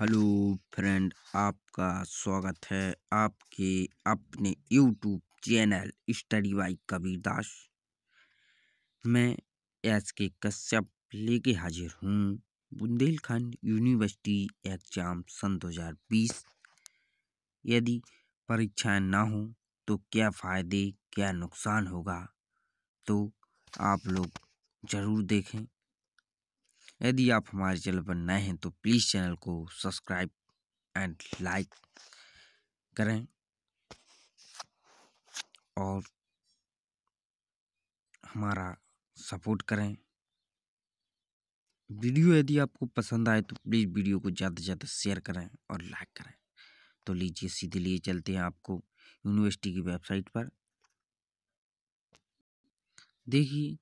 hello friend आपका स्वागत है आपके अपने YouTube channel study by Kabirdas मैं एस के कश्यप लेके हाजिर हूँ बुंदेलखंड यूनिवर्सिटी एग्जाम सन 2020 यदि परीक्षाएं ना हो तो क्या फ़ायदे क्या नुकसान होगा तो आप लोग ज़रूर देखें यदि आप हमारे चैनल पर नए हैं तो प्लीज़ चैनल को सब्सक्राइब एंड लाइक करें और हमारा सपोर्ट करें वीडियो यदि आपको पसंद आए तो प्लीज़ वीडियो को ज़्यादा से ज़्यादा शेयर करें और लाइक करें तो लीजिए सीधे लिए चलते हैं आपको यूनिवर्सिटी की वेबसाइट पर देखिए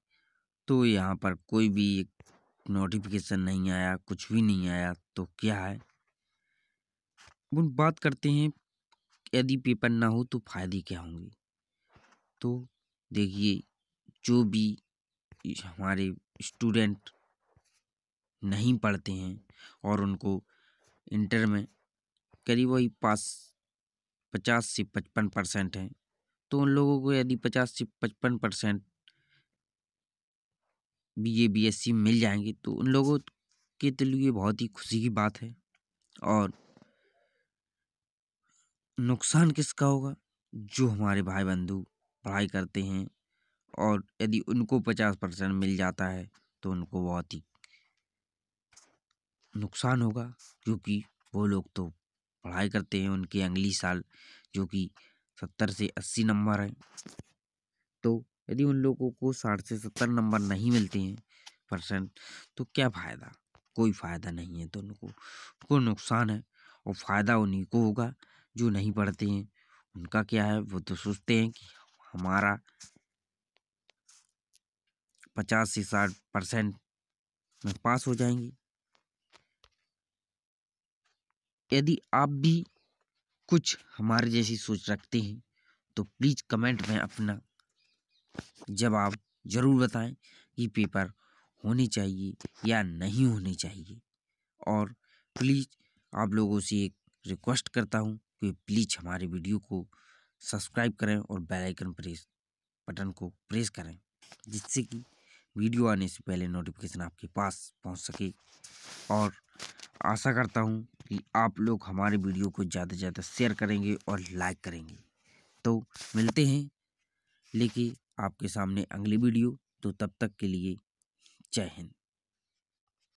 तो यहाँ पर कोई भी एक नोटिफिकेशन नहीं आया कुछ भी नहीं आया तो क्या है वो बात करते हैं यदि पेपर ना हो तो फ़ायदे क्या होंगे तो देखिए जो भी हमारे स्टूडेंट नहीं पढ़ते हैं और उनको इंटर में करीब वही पास पचास से पचपन परसेंट हैं तो उन लोगों को यदि पचास से पचपन percent B A B S C मिल जाएंगे तो उन लोगों के लिए बहुत ही खुशी की बात है और नुकसान किसका होगा जो हमारे भाई बंधु पढ़ाई करते हैं और यदि उनको पचास परसेंट मिल जाता है तो उनको बहुत ही नुकसान होगा क्योंकि वो लोग तो पढ़ाई करते हैं उनके अगली साल जो कि सत्तर से अस्सी नंबर हैं तो यदि उन लोगों को साठ से सत्तर नंबर नहीं मिलते हैं परसेंट तो क्या फ़ायदा कोई फ़ायदा नहीं है दोनों तो को उनको नुकसान है और फ़ायदा उन्हीं को होगा जो नहीं पढ़ते हैं उनका क्या है वो तो सोचते हैं कि हमारा पचास से साठ परसेंट में पास हो जाएंगे यदि आप भी कुछ हमारे जैसी सोच रखते हैं तो प्लीज़ कमेंट में अपना जवाब ज़रूर बताएं कि पेपर होने चाहिए या नहीं होने चाहिए और प्लीज़ आप लोगों से एक रिक्वेस्ट करता हूँ कि प्लीज़ हमारे वीडियो को सब्सक्राइब करें और बेल आइकन प्रेस बटन को प्रेस करें जिससे कि वीडियो आने से पहले नोटिफिकेशन आपके पास पहुंच सके और आशा करता हूं कि आप लोग हमारे वीडियो को ज़्यादा से ज़्यादा शेयर करेंगे और लाइक करेंगे तो मिलते हैं लेकिन आपके सामने अगली वीडियो तो तब तक के लिए जय हिंद